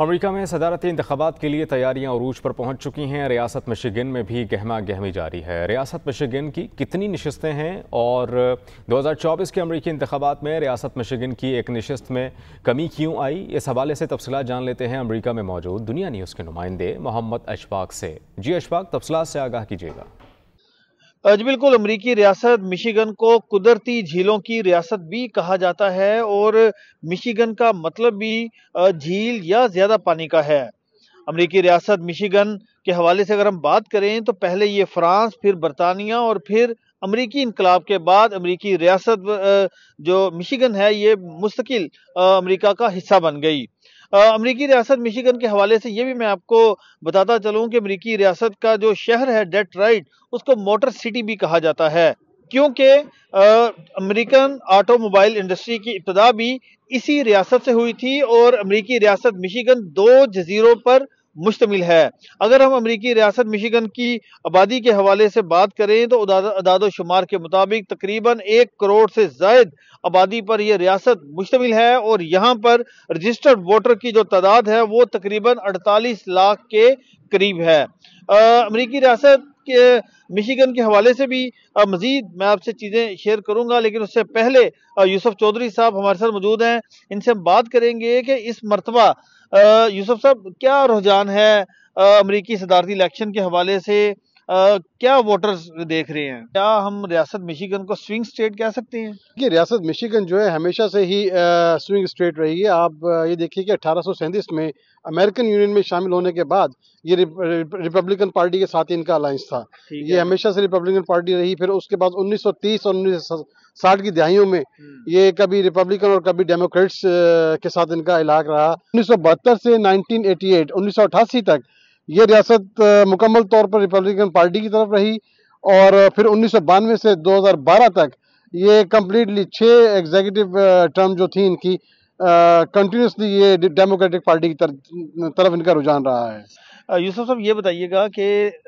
America में सदारती इंतबात के लिए तैयारियां अरूज पर पहुंच चुकी हैं रियासत मिशिगन में भी गहमा गहमी जारी है रियासत मिशिगन की कितनी नशस्तें हैं और 2024 के अमेरिकी इंतबात में रियासत मिशिगन की एक नशस्त में कमी क्यों आई इस हवाले से तफसला जान लेते हैं अमेरिका में मौजूद दुनिया न्यूज़ के नुमाइंदे मोहम्मद अशफाक से जी अशफाक तफसला से आगाह कीजिएगा जी बिल्कुल अमरीकी रियासत मिशिगन को कुदरती झीलों की रियासत भी कहा जाता है और मिशिगन का मतलब भी झील या ज़्यादा पानी का है अमरीकी रियासत मिशिगन के हवाले से अगर हम बात करें तो पहले ये फ्रांस फिर बरतानिया और फिर अमरीकी इनकलाब के बाद अमरीकी रियासत जो मिशिगन है ये मुस्तकिल अमरीका का हिस्सा बन गई अमरीकी रियासत मिशिगन के हवाले से ये भी मैं आपको बताता चलूँ कि अमरीकी रियासत का जो शहर है डेट राइट उसको मोटर सिटी भी कहा जाता है क्योंकि अमेरिकन ऑटोमोबाइल इंडस्ट्री की इब्तदा भी इसी रियासत से हुई थी और अमेरिकी रियासत मिशिगन दो जजीरों पर मुश्तमिल है अगर हम अमरीकी रियासत मिशिगन की आबादी के हवाले से बात करें तो अदाद शुमार के मुताबिक तकरीबन एक करोड़ से जायद आबादी पर यह रियासत मुश्तमिल है और यहाँ पर रजिस्टर्ड वोटर की जो तादाद है वो तकरीबन अड़तालीस लाख के करीब है अमरीकी रियासत के मिशिगन के हवाले से भी मज़ीद मैं आपसे चीज़ें शेयर करूंगा लेकिन उससे पहले यूसुफ चौधरी साहब हमारे साथ मौजूद हैं इनसे हम बात करेंगे कि इस मरतबा यूसुफ साहब क्या रुझान है अमरीकी सदारती इलेक्शन के हवाले से क्या वोटर्स देख रहे हैं क्या हम रियासत मिशीगन को स्विंग स्टेट कह सकते हैं कि रियासत मिशीगन जो है हमेशा से ही आ, स्विंग स्टेट रही है आप ये देखिए कि अठारह में अमेरिकन यूनियन में शामिल होने के बाद ये रिपब्लिकन पार्टी के साथ इनका अलायंस था ये हमेशा से रिपब्लिकन पार्टी रही फिर उसके बाद 1930 और 1960 की दहाइयों में हम्म। ये कभी रिपब्लिकन और कभी डेमोक्रेट्स के साथ इनका इलाक रहा उन्नीस से 1988 1988 तक ये रियासत मुकम्मल तौर पर रिपब्लिकन पार्टी की तरफ रही और फिर उन्नीस से 2012 तक ये कम्प्लीटली छः एग्जीक्यूटिव टर्म जो थी इनकी कंटिन्यूसली ये डेमोक्रेटिक पार्टी की तरफ इनका रुझान रहा है यूसुफ साहब ये बताइएगा कि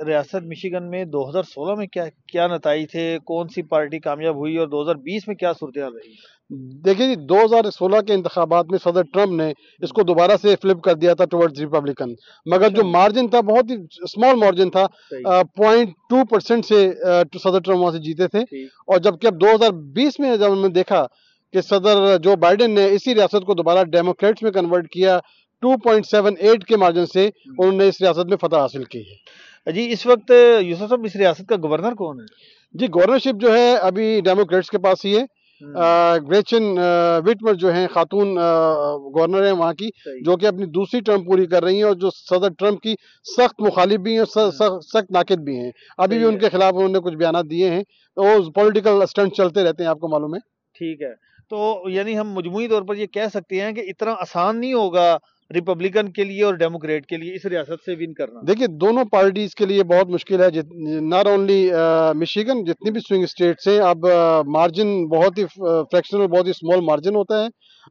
रियासत मिशिगन में 2016 में क्या क्या नतज थे कौन सी पार्टी कामयाब हुई और 2020 में क्या सूरत रही देखिए जी 2016 के इंतबात में सदर ट्रंप ने इसको दोबारा से फ्लिप कर दिया था टुवर्ड्स रिपब्लिकन मगर जो मार्जिन अच्छा। था बहुत ही स्मॉल मार्जिन था पॉइंट टू परसेंट से तो सदर ट्रंप वहां से जीते थे और जबकि अब 2020 में जब हमने देखा कि सदर जो बाइडेन ने इसी रियासत को दोबारा डेमोक्रेट्स में कन्वर्ट किया 2.78 के मार्जिन से हम्म। उन्होंने इस रियासत में फतह हासिल की है जी इस वक्त यूसुफ साहब इस रियासत का गवर्नर कौन है जी गवर्नरशिप जो है अभी डेमोक्रेट्स के पास ही है ग्रेचन हम्म। विटमर जो हैं खातून गवर्नर हैं वहाँ की जो कि अपनी दूसरी टर्म पूरी कर रही हैं और जो सदर ट्रंप की सख्त मुखालिफ भी हैं और हम्म। सख्त नाकद भी हैं अभी भी उनके खिलाफ उन्होंने कुछ बयान दिए हैं तो पॉलिटिकल स्टंट चलते रहते हैं आपको मालूम है ठीक है तो यानी हम मजमू तौर पर ये कह सकते हैं कि इतना आसान नहीं होगा रिपब्लिकन के लिए और डेमोक्रेट के लिए इस रियासत से विन करना देखिए दोनों पार्टीज के लिए बहुत मुश्किल है नॉट ओनली मिशिगन जितनी भी स्विंग स्टेट्स हैं अब मार्जिन uh, बहुत ही फ्रैक्शनल uh, बहुत ही स्मॉल मार्जिन होता है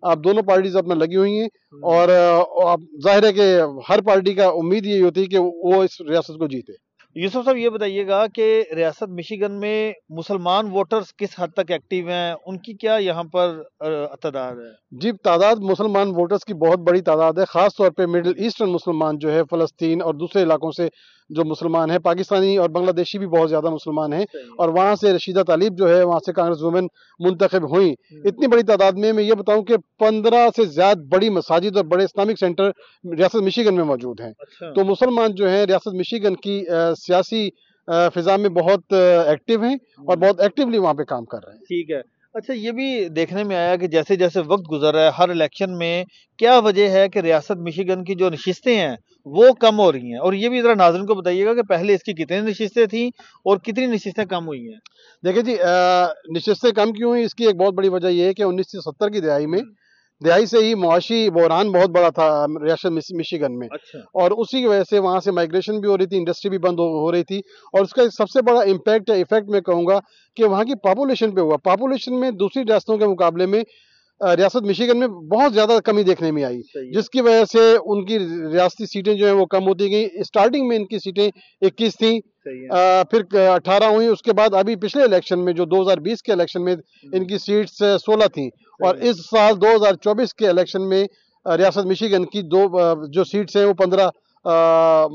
अब दोनों पार्टीज अपना लगी हुई हैं हम्म। और uh, अब जाहिर है कि हर पार्टी का उम्मीद यही होती है कि वो इस रियासत को जीते यूसुफ साहब ये बताइएगा कि रियासत मिशीगन में मुसलमान वोटर्स किस हद तक एक्टिव हैं उनकी क्या यहाँ पर तादाद है जी तादाद मुसलमान वोटर्स की बहुत बड़ी तादाद है खासतौर पर मिडल ईस्टर्न मुसलमान जो है फ़लस्तीन और दूसरे इलाकों से जो मुसलमान है पाकिस्तानी और बांग्लादेशी भी बहुत ज़्यादा मुसलमान हैं और वहाँ से रशीदा तालीब जो है वहाँ से कांग्रेस वुमेन मुंतखब हुई हम्म। इतनी बड़ी तादाद में मैं ये बताऊँ कि पंद्रह से ज़्यादा बड़ी मसाजिद और बड़े इस्लामिक सेंटर रियासत मिशीगन में मौजूद हैं अच्छा। तो मुसलमान जो है रियासत मिशीगन की सियासी फिजा में बहुत एक्टिव हैं और हम्म। बहुत एक्टिवली वहाँ पे काम कर रहे हैं ठीक है अच्छा ये भी देखने में आया कि जैसे जैसे वक्त गुजर रहा है हर इलेक्शन में क्या वजह है कि रियासत मिशिगन की जो नशिस्तें हैं वो कम हो रही हैं और ये भी ज़रा नाजरन को बताइएगा कि पहले इसकी कितनी नशिस्तें थी और कितनी नशिस्तें कम हुई हैं देखिए जी नशस्तें कम क्यों हुई इसकी एक बहुत बड़ी वजह यह है कि उन्नीस की दहाई में हम्म। दिहाई से ही मुआशी बहरान बहुत बड़ा था रियासत मिशिगन में अच्छा। और उसी की वजह से वहाँ से माइग्रेशन भी हो रही थी इंडस्ट्री भी बंद हो, हो रही थी और उसका सबसे बड़ा इम्पैक्ट या इफेक्ट मैं कहूँगा कि वहाँ की पॉपुलेशन पे हुआ पॉपुलेशन में दूसरी रियासतों के मुकाबले में रियासत मिशिगन में बहुत ज़्यादा कमी देखने में आई जिसकी वजह से उनकी रियासती सीटें जो है वो कम होती गई स्टार्टिंग में इनकी सीटें 21 थी आ, फिर 18 हुई उसके बाद अभी पिछले इलेक्शन में जो 2020 के इलेक्शन में हम्म। इनकी सीट्स 16 थी और इस साल 2024 के इलेक्शन में रियासत मिशीगन की दो जो सीट्स हैं वो पंद्रह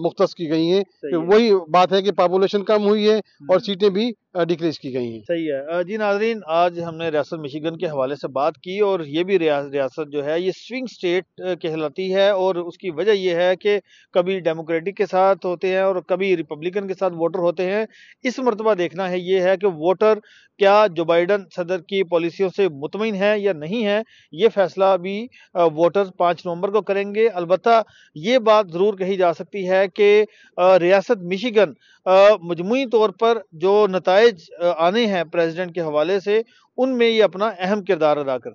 मुख्त की गई हैं वही बात है कि पॉपुलेशन कम हुई है और हम्म। सीटें भी डिक्रीज की गई हैं सही है जी नाजरीन आज हमने रियासत मिशीगन के हवाले से बात की और ये भी रियासत जो है ये स्विंग स्टेट कहलाती है और उसकी वजह यह है कि कभी डेमोक्रेटिक के साथ होते हैं और कभी रिपब्लिकन के साथ वोटर होते हैं इस मरतबा देखना है ये है कि वोटर क्या जो बाइडन सदर की पॉलिसियों से मुतमिन है या नहीं है ये फैसला भी वोटर पाँच नवंबर को करेंगे अलबत् ये बात ज़रूर कही जा सकती है कि रियासत मिशिगन मजमू तौर पर जो नतज नतज आने हैं प्रेसिडेंट के हवाले से उनमें ये अपना अहम किरदार अदा करती